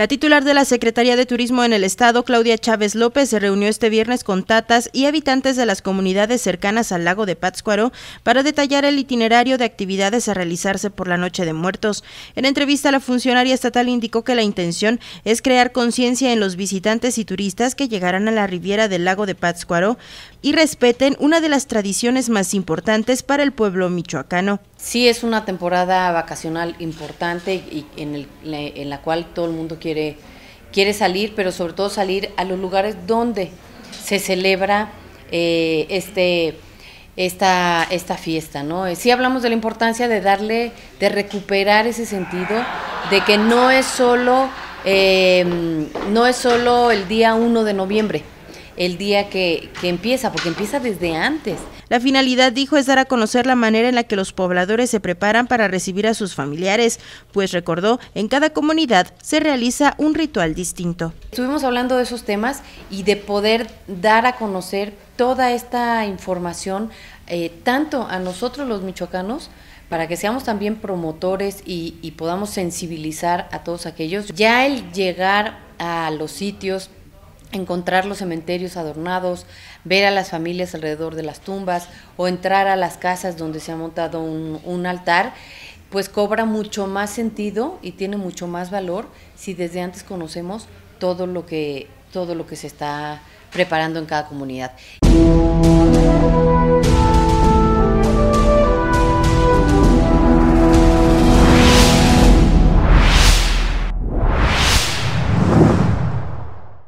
La titular de la Secretaría de Turismo en el Estado, Claudia Chávez López, se reunió este viernes con tatas y habitantes de las comunidades cercanas al lago de Pátzcuaro para detallar el itinerario de actividades a realizarse por la Noche de Muertos. En entrevista, la funcionaria estatal indicó que la intención es crear conciencia en los visitantes y turistas que llegarán a la riviera del lago de Pátzcuaro y respeten una de las tradiciones más importantes para el pueblo michoacano sí es una temporada vacacional importante y en, la cual todo el mundo quiere, quiere salir, pero sobre todo salir a los lugares donde se celebra eh, este, esta, esta fiesta, ¿no? Eh, sí hablamos de la importancia de darle, de recuperar ese sentido, de que no es solo, eh, no es solo el día 1 de noviembre, el día que, empieza, porque empieza desde antes. La finalidad, dijo, es dar a conocer la manera en la que los pobladores se preparan para recibir a sus familiares, pues recordó, en cada comunidad se realiza un ritual distinto. Estuvimos hablando de esos temas y de poder dar a conocer toda esta información, eh, tanto a nosotros los michoacanos, para que seamos también promotores y podamos sensibilizar a todos aquellos. Ya el llegar a los sitios encontrar los cementerios adornados, ver a las familias alrededor de las tumbas o entrar a las casas donde se ha montado un, altar, pues cobra mucho más sentido y tiene mucho más valor si desde antes conocemos todo lo que, todo lo que se está preparando en cada comunidad.